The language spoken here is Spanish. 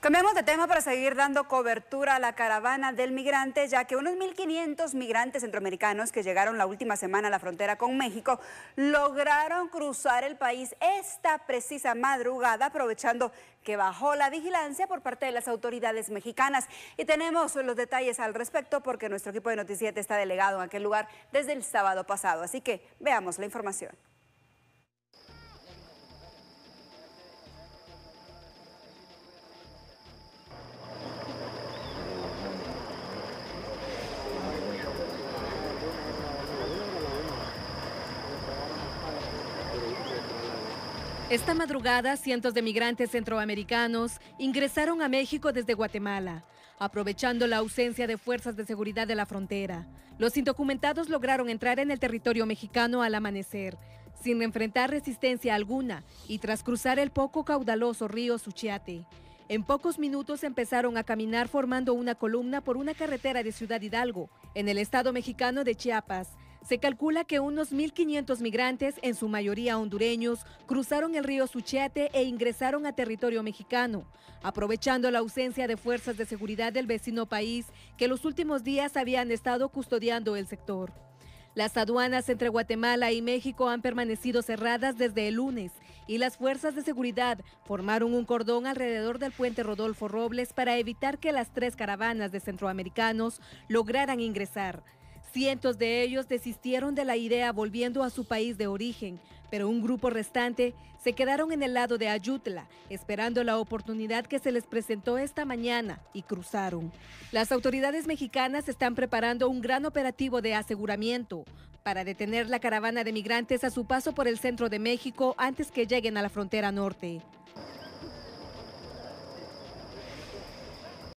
Cambiamos de tema para seguir dando cobertura a la caravana del migrante, ya que unos 1.500 migrantes centroamericanos que llegaron la última semana a la frontera con México lograron cruzar el país esta precisa madrugada, aprovechando que bajó la vigilancia por parte de las autoridades mexicanas. Y tenemos los detalles al respecto porque nuestro equipo de Noticiete está delegado en aquel lugar desde el sábado pasado. Así que veamos la información. Esta madrugada, cientos de migrantes centroamericanos ingresaron a México desde Guatemala, aprovechando la ausencia de fuerzas de seguridad de la frontera. Los indocumentados lograron entrar en el territorio mexicano al amanecer, sin enfrentar resistencia alguna y tras cruzar el poco caudaloso río Suchiate. En pocos minutos empezaron a caminar formando una columna por una carretera de Ciudad Hidalgo, en el estado mexicano de Chiapas, se calcula que unos 1.500 migrantes, en su mayoría hondureños, cruzaron el río Suchiate e ingresaron a territorio mexicano, aprovechando la ausencia de fuerzas de seguridad del vecino país que los últimos días habían estado custodiando el sector. Las aduanas entre Guatemala y México han permanecido cerradas desde el lunes y las fuerzas de seguridad formaron un cordón alrededor del puente Rodolfo Robles para evitar que las tres caravanas de centroamericanos lograran ingresar. Cientos de ellos desistieron de la idea volviendo a su país de origen, pero un grupo restante se quedaron en el lado de Ayutla, esperando la oportunidad que se les presentó esta mañana y cruzaron. Las autoridades mexicanas están preparando un gran operativo de aseguramiento para detener la caravana de migrantes a su paso por el centro de México antes que lleguen a la frontera norte.